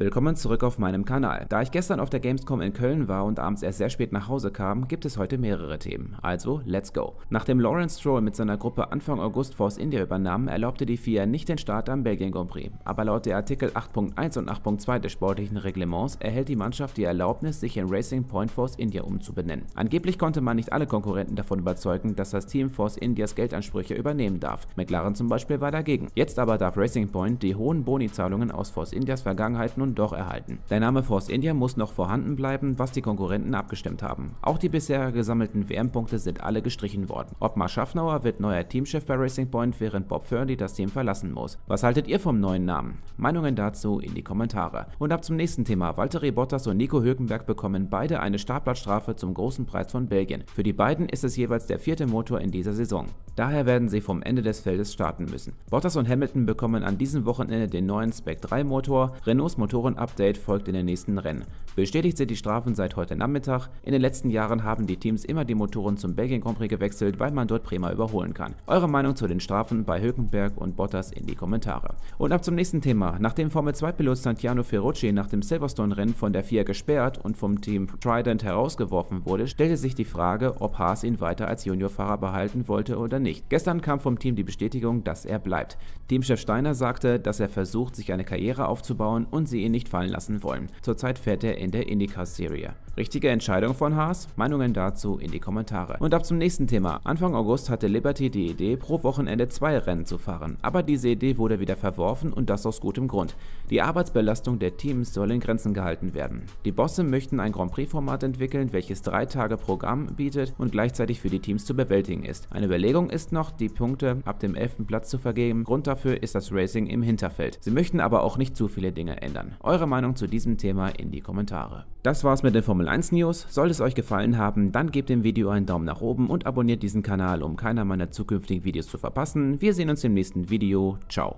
Willkommen zurück auf meinem Kanal. Da ich gestern auf der Gamescom in Köln war und abends erst sehr spät nach Hause kam, gibt es heute mehrere Themen. Also, let's go. Nachdem Lawrence Stroll mit seiner Gruppe Anfang August Force India übernahm, erlaubte die FIA nicht den Start am Belgien Grand Prix. Aber laut der Artikel 8.1 und 8.2 des sportlichen Reglements erhält die Mannschaft die Erlaubnis, sich in Racing Point Force India umzubenennen. Angeblich konnte man nicht alle Konkurrenten davon überzeugen, dass das Team Force Indias Geldansprüche übernehmen darf. McLaren zum Beispiel war dagegen. Jetzt aber darf Racing Point die hohen Bonizahlungen aus Force Indias Vergangenheit nun Platinum doch erhalten. Der Name Force India muss noch vorhanden bleiben, was die Konkurrenten abgestimmt haben. Auch die bisher gesammelten WM-Punkte sind alle gestrichen worden. Ottmar Schaffnauer wird neuer Teamchef bei Racing Point, während Bob Fernley das Team verlassen muss. Was haltet ihr vom neuen Namen? Meinungen dazu in die Kommentare. Und ab zum nächsten Thema. Walter Bottas und Nico Hülkenberg bekommen beide eine Startplatzstrafe zum großen Preis von Belgien. Für die beiden ist es jeweils der vierte Motor in dieser Saison. Daher werden sie vom Ende des Feldes starten müssen. Bottas und Hamilton bekommen an diesem Wochenende den neuen Spec 3 Motor, Renaults Motor Motoren-Update folgt in den nächsten Rennen. Bestätigt sind die Strafen seit heute Nachmittag. In den letzten Jahren haben die Teams immer die Motoren zum Belgien Grand Prix gewechselt, weil man dort prima überholen kann. Eure Meinung zu den Strafen bei Hülkenberg und Bottas in die Kommentare. Und ab zum nächsten Thema. Nachdem Formel-2-Pilot Santiano Ferrucci nach dem Silverstone-Rennen von der FIA gesperrt und vom Team Trident herausgeworfen wurde, stellte sich die Frage, ob Haas ihn weiter als Juniorfahrer behalten wollte oder nicht. Gestern kam vom Team die Bestätigung, dass er bleibt. Teamchef Steiner sagte, dass er versucht, sich eine Karriere aufzubauen und sie sie ihn nicht fallen lassen wollen. Zurzeit fährt er in der Indycar Serie. Richtige Entscheidung von Haas? Meinungen dazu in die Kommentare. Und ab zum nächsten Thema. Anfang August hatte Liberty die Idee, pro Wochenende zwei Rennen zu fahren. Aber diese Idee wurde wieder verworfen und das aus gutem Grund. Die Arbeitsbelastung der Teams soll in Grenzen gehalten werden. Die Bosse möchten ein Grand Prix-Format entwickeln, welches drei Tage Programm bietet und gleichzeitig für die Teams zu bewältigen ist. Eine Überlegung ist noch, die Punkte ab dem 11. Platz zu vergeben. Grund dafür ist das Racing im Hinterfeld. Sie möchten aber auch nicht zu viele Dinge ändern. Eure Meinung zu diesem Thema in die Kommentare. Das war's mit der Formel 1 News. Sollte es euch gefallen haben, dann gebt dem Video einen Daumen nach oben und abonniert diesen Kanal, um keiner meiner zukünftigen Videos zu verpassen. Wir sehen uns im nächsten Video. Ciao.